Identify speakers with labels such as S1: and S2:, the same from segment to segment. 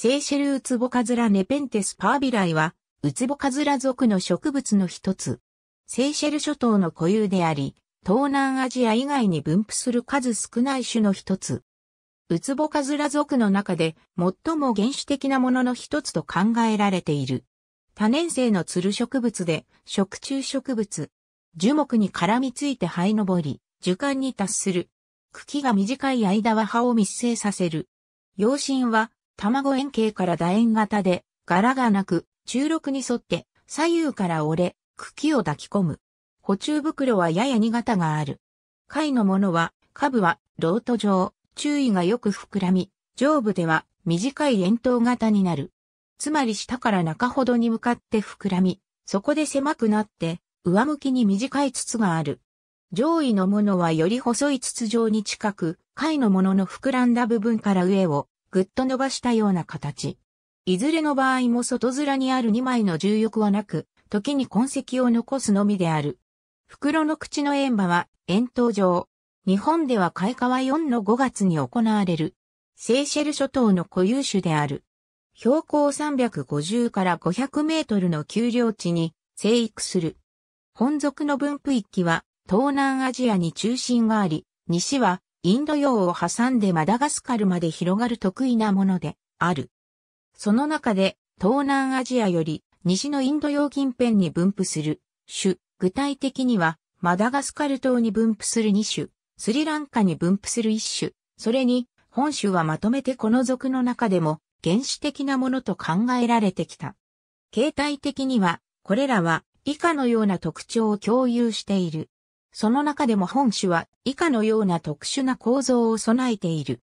S1: セーシェルウツボカズラネペンテスパービライは、ウツボカズラ属の植物の一つ。セーシェル諸島の固有であり、東南アジア以外に分布する数少ない種の一つ。ウツボカズラ属の中で最も原始的なものの一つと考えられている。多年生のツル植物で、食虫植物。樹木に絡みついて生え上り、樹幹に達する。茎が短い間は葉を密生させる。葉身は卵円形から楕円型で、柄がなく、中六に沿って左右から折れ、茎を抱き込む。補中袋はやや2型がある。貝のものは、下部はロート状、注意がよく膨らみ、上部では短い円筒型になる。つまり下から中ほどに向かって膨らみ、そこで狭くなって、上向きに短い筒がある。上位のものはより細い筒状に近く、貝のものの膨らんだ部分から上をぐっと伸ばしたような形。いずれの場合も外面にある2枚の重翼はなく、時に痕跡を残すのみである。袋の口の円馬は円筒状。日本では開花は4の5月に行われる。セーシェル諸島の固有種である。標高350から500メートルの丘陵地に生育する。本属の分布域は東南アジアに中心があり、西はインド洋を挟んでマダガスカルまで広がる得意なものである。その中で東南アジアより西のインド洋近辺に分布する種、具体的にはマダガスカル島に分布する2種、スリランカに分布する1種、それに本種はまとめてこの属の中でも原始的なものと考えられてきた。形態的にはこれらは以下のような特徴を共有している。その中でも本種は以下のような特殊な構造を備えている。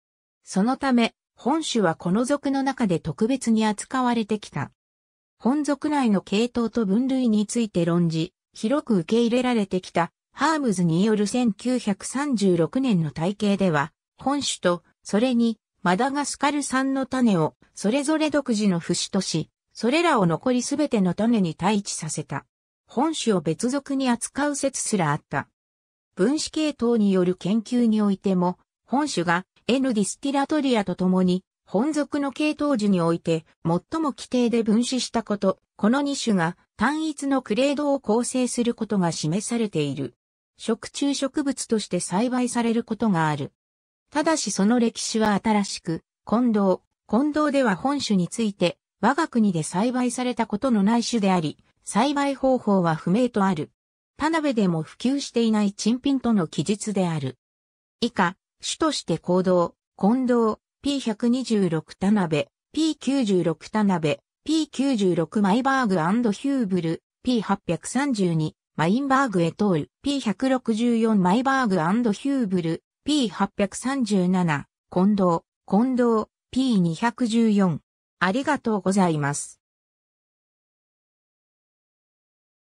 S1: そのため、本種はこの属の中で特別に扱われてきた。本属内の系統と分類について論じ、広く受け入れられてきた、ハームズによる1936年の体系では、本種と、それに、マダガスカル産の種を、それぞれ独自の節とし、それらを残りすべての種に対置させた。本種を別属に扱う説すらあった。分子系統による研究においても、本種が N ディスティラトリアと共に、本属の系統樹において最も規定で分子したこと、この2種が単一のクレードを構成することが示されている。食虫植物として栽培されることがある。ただしその歴史は新しく、近藤、近藤では本種について、我が国で栽培されたことのない種であり、栽培方法は不明とある。田辺でも普及していない珍品との記述である。以下、主として行動、近藤、P126 田辺、P96 田辺、P96 マイバーグヒューブル、P832 マインバーグエトール、P164 マイバーグヒューブル、P837 近藤、近藤、P214。ありがとうございます。